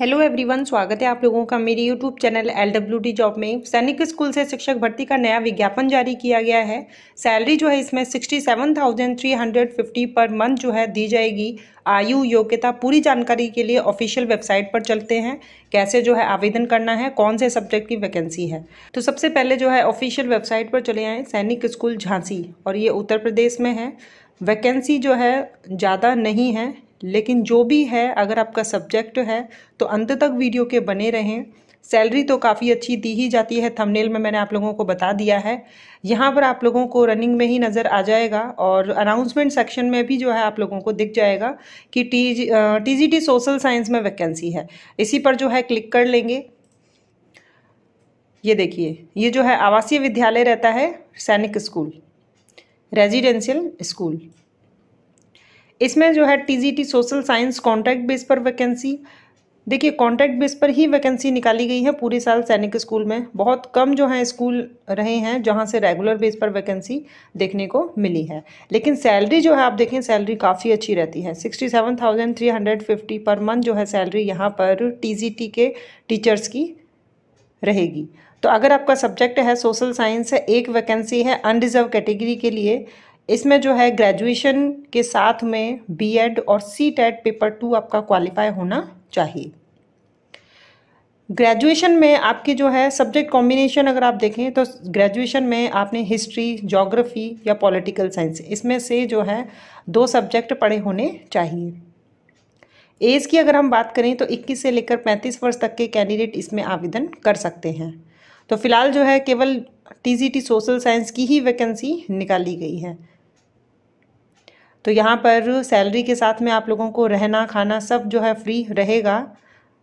hello everyone स्वागत है आप लोगों का मेरे YouTube channel L W D job में सैनिक स्कूल से शिक्षक भर्ती का नया विज्ञापन जारी किया गया है सैलरी जो है इसमें sixty seven thousand three hundred fifty per month जो है दी जाएगी आयु योग्यता पूरी जानकारी के लिए ऑफिशियल वेबसाइट पर चलते हैं कैसे जो है आवेदन करना है कौन से सब्जेक्ट की वैकेंसी है तो सबसे पहले जो है ऑफिशियल वेबसाइट पर चले आएँ सैनिक स्कूल झांसी और ये उत्तर प्रदेश में है वैकेंसी जो है ज़्यादा नहीं है लेकिन जो भी है अगर आपका सब्जेक्ट है तो अंत तक वीडियो के बने रहें सैलरी तो काफ़ी अच्छी दी ही जाती है थंबनेल में मैंने आप लोगों को बता दिया है यहाँ पर आप लोगों को रनिंग में ही नज़र आ जाएगा और अनाउंसमेंट सेक्शन में भी जो है आप लोगों को दिख जाएगा कि T G T social science में वैकेंसी है इसी पर जो है क्लिक कर लेंगे ये देखिए ये जो है आवासीय विद्यालय रहता है सैनिक स्कूल रेजिडेंशियल स्कूल इसमें जो है TGT social science contract base पर वैकेंसी देखिए कॉन्ट्रैक्ट बेस पर ही वैकेंसी निकाली गई है पूरे साल सैनिक स्कूल में बहुत कम जो है स्कूल रहे हैं जहां से रेगुलर बेस पर वैकेंसी देखने को मिली है लेकिन सैलरी जो है आप देखें सैलरी काफ़ी अच्छी रहती है sixty seven thousand three hundred fifty per month जो है सैलरी यहाँ पर टीजीटी के टीचर्स की रहेगी तो अगर आपका सब्जेक्ट है सोशल साइंस है एक वैकेंसी है अनरिजर्व कैटेगरी के लिए इसमें जो है ग्रेजुएशन के साथ में बीएड और सी टेट पेपर टू आपका क्वालिफाई होना चाहिए ग्रेजुएशन में आपके जो है सब्जेक्ट कॉम्बिनेशन अगर आप देखें तो ग्रेजुएशन में आपने हिस्ट्री जोग्राफी या पॉलिटिकल साइंस इसमें से जो है दो सब्जेक्ट पढ़े होने चाहिए एज की अगर हम बात करें तो 21 से लेकर 35 वर्ष तक के कैंडिडेट इसमें आवेदन कर सकते हैं तो फिलहाल जो है केवल टी सोशल साइंस की ही वैकेंसी निकाली गई है तो यहाँ पर सैलरी के साथ में आप लोगों को रहना खाना सब जो है फ्री रहेगा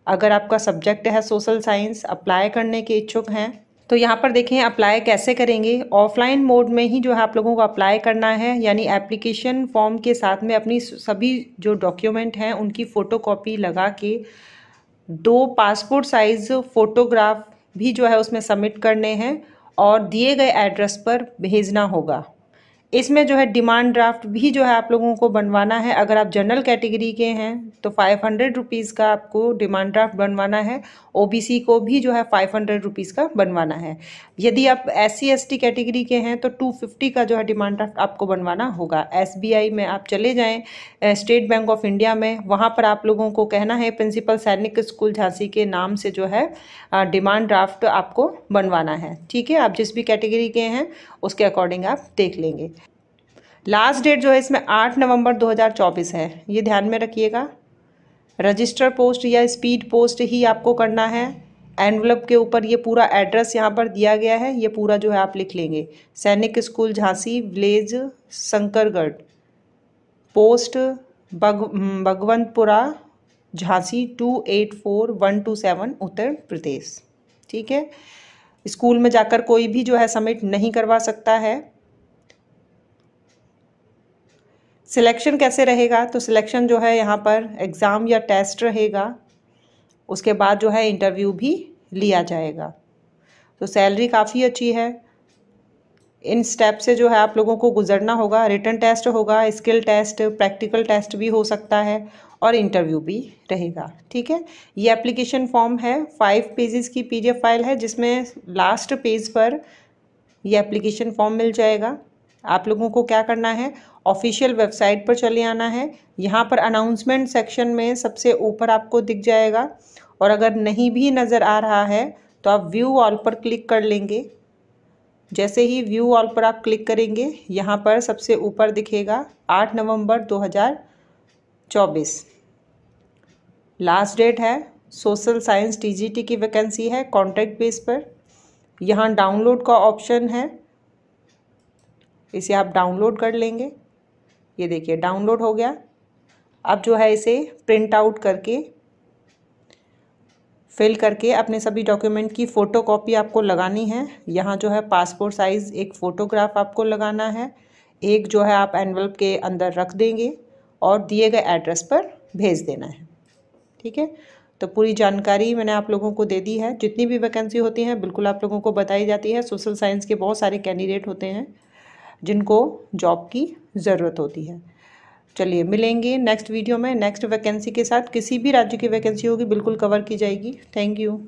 अगर आपका सब्जेक्ट है सोशल साइंस अप्लाई करने के इच्छुक हैं तो यहाँ पर देखें अप्लाई कैसे करेंगे ऑफलाइन मोड में ही जो है आप लोगों को अप्लाई करना है यानी एप्लीकेशन फॉर्म के साथ में अपनी सभी जो डॉक्यूमेंट हैं उनकी फ़ोटोकॉपी लगा के दो पासपोर्ट साइज़ फ़ोटोग्राफ भी जो है उसमें सबमिट करने हैं और दिए गए एड्रेस पर भेजना होगा इसमें जो है डिमांड ड्राफ्ट भी जो है आप लोगों को बनवाना है अगर आप जनरल कैटेगरी के हैं तो फाइव हंड्रेड रुपीज़ का आपको डिमांड ड्राफ्ट बनवाना है ओबीसी को भी जो है फाइव हंड्रेड रुपीज़ का बनवाना है यदि आप एस सी कैटेगरी के हैं तो टू फिफ्टी का जो है डिमांड ड्राफ्ट आपको बनवाना होगा एस में आप चले जाएँ स्टेट बैंक ऑफ इंडिया में वहाँ पर आप लोगों को कहना है प्रिंसिपल सैनिक स्कूल झांसी के नाम से जो है डिमांड ड्राफ्ट आपको बनवाना है ठीक है आप जिस भी कैटेगरी के हैं उसके अकॉर्डिंग आप देख लेंगे लास्ट डेट जो है इसमें आठ नवंबर 2024 है ये ध्यान में रखिएगा रजिस्टर पोस्ट या स्पीड पोस्ट ही आपको करना है एनवलप के ऊपर ये पूरा एड्रेस यहाँ पर दिया गया है ये पूरा जो है आप लिख लेंगे सैनिक school Jhansi village Shankargarh post बग Bhagwantpura Jhansi two eight four one two seven Uttar Pradesh ठीक है स्कूल में जाकर कोई भी जो है सबमिट नहीं करवा सकता है सिलेक्शन कैसे रहेगा तो सिलेक्शन जो है यहाँ पर एग्ज़ाम या टेस्ट रहेगा उसके बाद जो है इंटरव्यू भी लिया जाएगा तो सैलरी काफ़ी अच्छी है इन स्टेप से जो है आप लोगों को गुजरना होगा रिटर्न टेस्ट होगा स्किल टेस्ट प्रैक्टिकल टेस्ट भी हो सकता है और इंटरव्यू भी रहेगा ठीक है ये एप्लीकेशन फॉर्म है फाइव पेजेस की पीडीएफ फाइल है जिसमें लास्ट पेज पर यह एप्लीकेशन फॉर्म मिल जाएगा आप लोगों को क्या करना है ऑफिशियल वेबसाइट पर चले आना है यहाँ पर अनाउंसमेंट सेक्शन में सबसे ऊपर आपको दिख जाएगा और अगर नहीं भी नज़र आ रहा है तो आप व्यू ऑल पर क्लिक कर लेंगे जैसे ही व्यू ऑल पर आप क्लिक करेंगे यहाँ पर सबसे ऊपर दिखेगा 8 नवंबर 2024 लास्ट डेट है सोशल साइंस टीजीटी की वैकेंसी है कॉन्ट्रैक्ट बेस पर यहाँ डाउनलोड का ऑप्शन है इसे आप डाउनलोड कर लेंगे ये देखिए डाउनलोड हो गया अब जो है इसे प्रिंट आउट करके फिल करके अपने सभी डॉक्यूमेंट की फ़ोटो कॉपी आपको लगानी है यहाँ जो है पासपोर्ट साइज़ एक फ़ोटोग्राफ आपको लगाना है एक जो है आप एनवल्प के अंदर रख देंगे और दिए गए एड्रेस पर भेज देना है ठीक है तो पूरी जानकारी मैंने आप लोगों को दे दी है जितनी भी वैकेंसी होती हैं बिल्कुल आप लोगों को बताई जाती है सोशल साइंस के बहुत सारे कैंडिडेट होते हैं जिनको जॉब की ज़रूरत होती है चलिए मिलेंगे नेक्स्ट वीडियो में नेक्स्ट वैकेंसी के साथ किसी भी राज्य की वैकेंसी होगी बिल्कुल कवर की जाएगी थैंक यू